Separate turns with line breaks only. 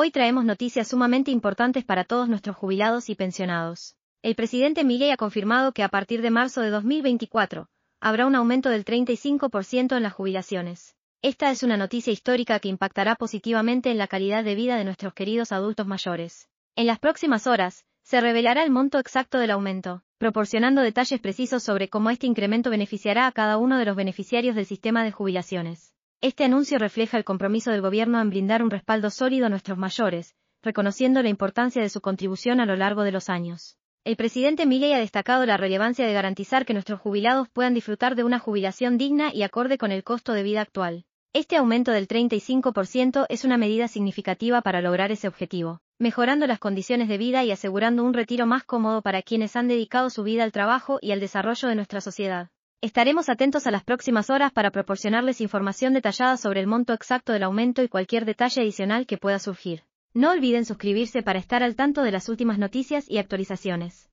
Hoy traemos noticias sumamente importantes para todos nuestros jubilados y pensionados. El presidente Milley ha confirmado que a partir de marzo de 2024 habrá un aumento del 35% en las jubilaciones. Esta es una noticia histórica que impactará positivamente en la calidad de vida de nuestros queridos adultos mayores. En las próximas horas, se revelará el monto exacto del aumento, proporcionando detalles precisos sobre cómo este incremento beneficiará a cada uno de los beneficiarios del sistema de jubilaciones. Este anuncio refleja el compromiso del gobierno en brindar un respaldo sólido a nuestros mayores, reconociendo la importancia de su contribución a lo largo de los años. El presidente Milley ha destacado la relevancia de garantizar que nuestros jubilados puedan disfrutar de una jubilación digna y acorde con el costo de vida actual. Este aumento del 35% es una medida significativa para lograr ese objetivo, mejorando las condiciones de vida y asegurando un retiro más cómodo para quienes han dedicado su vida al trabajo y al desarrollo de nuestra sociedad. Estaremos atentos a las próximas horas para proporcionarles información detallada sobre el monto exacto del aumento y cualquier detalle adicional que pueda surgir. No olviden suscribirse para estar al tanto de las últimas noticias y actualizaciones.